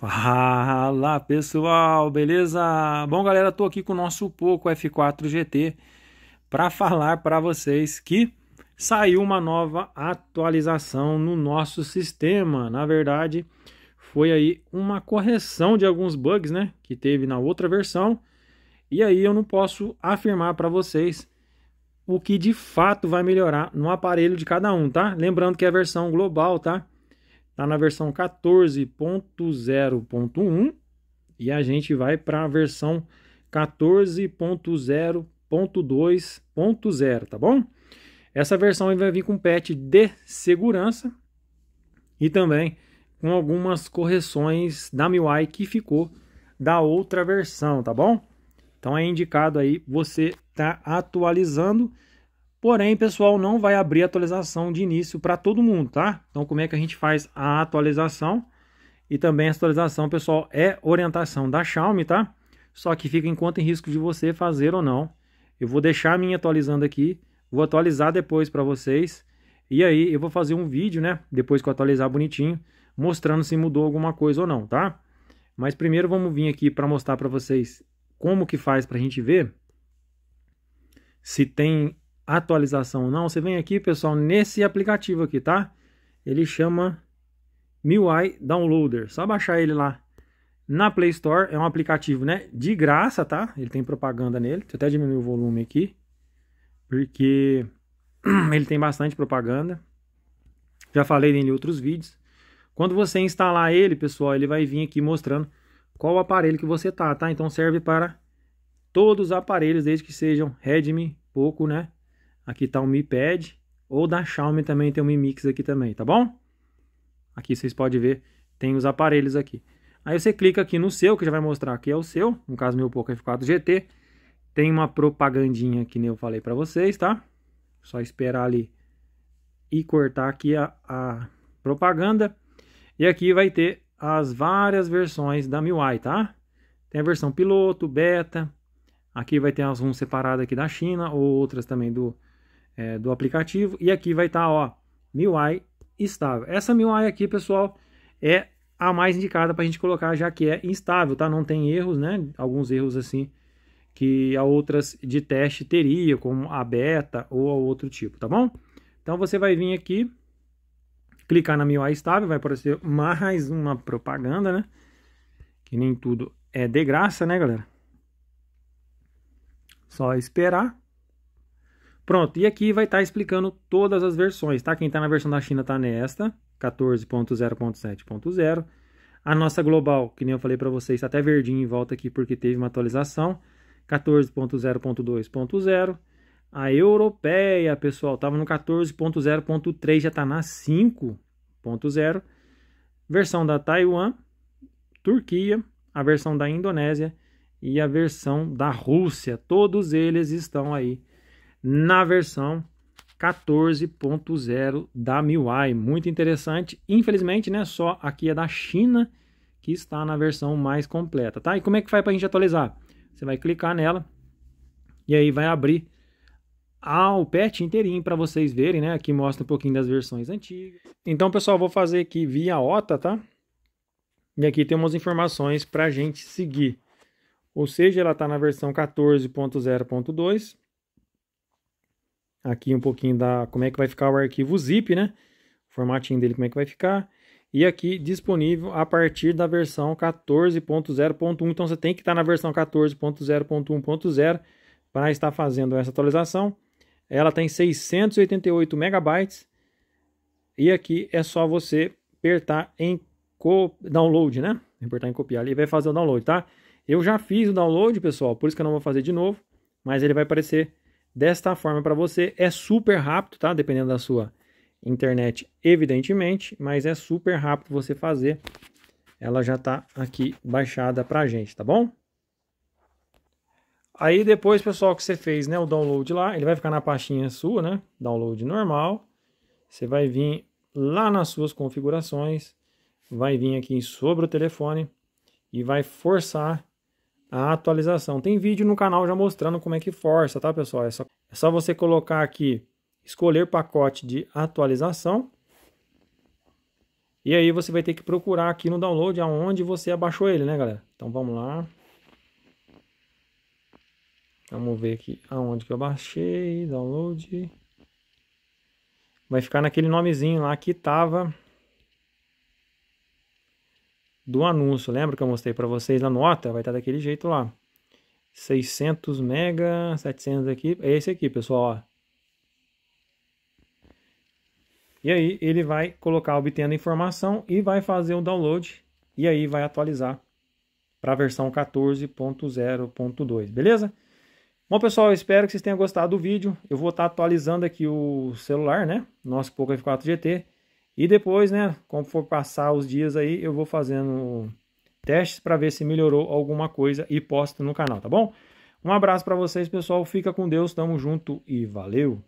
Fala pessoal, beleza? Bom, galera, tô aqui com o nosso Poco F4 GT para falar para vocês que saiu uma nova atualização no nosso sistema. Na verdade, foi aí uma correção de alguns bugs, né, que teve na outra versão. E aí eu não posso afirmar para vocês o que de fato vai melhorar no aparelho de cada um, tá? Lembrando que é a versão global, tá? Está na versão 14.0.1 e a gente vai para a versão 14.0.2.0, tá bom? Essa versão vai vir com patch de segurança e também com algumas correções da MIUI que ficou da outra versão, tá bom? Então é indicado aí você tá atualizando Porém, pessoal, não vai abrir atualização de início para todo mundo, tá? Então, como é que a gente faz a atualização? E também a atualização, pessoal, é orientação da Xiaomi, tá? Só que fica em conta em risco de você fazer ou não. Eu vou deixar a minha atualizando aqui, vou atualizar depois para vocês. E aí eu vou fazer um vídeo, né? Depois que eu atualizar bonitinho, mostrando se mudou alguma coisa ou não, tá? Mas primeiro vamos vir aqui para mostrar para vocês como que faz para a gente ver se tem atualização ou não, você vem aqui, pessoal, nesse aplicativo aqui, tá? Ele chama MIUI Downloader. Só baixar ele lá na Play Store. É um aplicativo, né? De graça, tá? Ele tem propaganda nele. Deixa eu até diminuir o volume aqui. Porque ele tem bastante propaganda. Já falei em outros vídeos. Quando você instalar ele, pessoal, ele vai vir aqui mostrando qual aparelho que você tá, tá? Então serve para todos os aparelhos, desde que sejam Redmi, pouco, né? Aqui está o Mi Pad. Ou da Xiaomi também tem o Mi Mix aqui também, tá bom? Aqui vocês podem ver, tem os aparelhos aqui. Aí você clica aqui no seu, que já vai mostrar que é o seu. No caso, meu Poco F4 GT. Tem uma propagandinha que nem eu falei para vocês, tá? Só esperar ali e cortar aqui a, a propaganda. E aqui vai ter as várias versões da MIUI, tá? Tem a versão piloto, beta. Aqui vai ter as um separadas aqui da China, ou outras também do, é, do aplicativo. E aqui vai estar, tá, ó, MIUI estável. Essa MIUI aqui, pessoal, é a mais indicada para a gente colocar, já que é instável, tá? Não tem erros, né? Alguns erros assim que a outras de teste teria, como a beta ou a outro tipo, tá bom? Então você vai vir aqui, clicar na MIUI estável, vai aparecer mais uma propaganda, né? Que nem tudo é de graça, né, galera? Só esperar. Pronto, e aqui vai estar tá explicando todas as versões, tá? Quem está na versão da China está nesta, 14.0.7.0. A nossa global, que nem eu falei para vocês, está até verdinho em volta aqui porque teve uma atualização, 14.0.2.0. A europeia, pessoal, estava no 14.0.3, já está na 5.0. Versão da Taiwan, Turquia, a versão da Indonésia e a versão da Rússia. Todos eles estão aí na versão 14.0 da MIUI. Muito interessante. Infelizmente, né, só aqui é da China que está na versão mais completa, tá? E como é que faz para a gente atualizar? Você vai clicar nela e aí vai abrir ao patch inteirinho para vocês verem, né? Aqui mostra um pouquinho das versões antigas. Então, pessoal, vou fazer aqui via OTA, tá? E aqui tem umas informações para a gente seguir. Ou seja, ela está na versão 14.0.2 aqui um pouquinho da como é que vai ficar o arquivo zip, né? O formatinho dele como é que vai ficar. E aqui disponível a partir da versão 14.0.1. Então você tem que estar na versão 14.0.1.0 para estar fazendo essa atualização. Ela tem 688 megabytes. E aqui é só você apertar em download, né? Apertar em copiar ali vai fazer o download, tá? Eu já fiz o download, pessoal, por isso que eu não vou fazer de novo, mas ele vai aparecer desta forma para você. É super rápido, tá? Dependendo da sua internet, evidentemente, mas é super rápido você fazer. Ela já está aqui baixada para a gente, tá bom? Aí depois, pessoal, que você fez né, o download lá, ele vai ficar na pastinha sua, né? Download normal. Você vai vir lá nas suas configurações, vai vir aqui sobre o telefone e vai forçar a atualização. Tem vídeo no canal já mostrando como é que força, tá pessoal? É só, é só você colocar aqui, escolher pacote de atualização. E aí você vai ter que procurar aqui no download aonde você abaixou ele, né galera? Então vamos lá. Vamos ver aqui aonde que eu baixei, download. Vai ficar naquele nomezinho lá que tava do anúncio. Lembra que eu mostrei para vocês na nota? Vai estar tá daquele jeito lá. 600 mega, 700 aqui. É esse aqui, pessoal, ó. E aí ele vai colocar obtendo informação e vai fazer o download e aí vai atualizar para a versão 14.0.2, beleza? Bom, pessoal, espero que vocês tenham gostado do vídeo. Eu vou estar tá atualizando aqui o celular, né? Nosso Poco F4 GT. E depois, né, como for passar os dias aí, eu vou fazendo testes para ver se melhorou alguma coisa e posto no canal, tá bom? Um abraço para vocês, pessoal. Fica com Deus, tamo junto e valeu!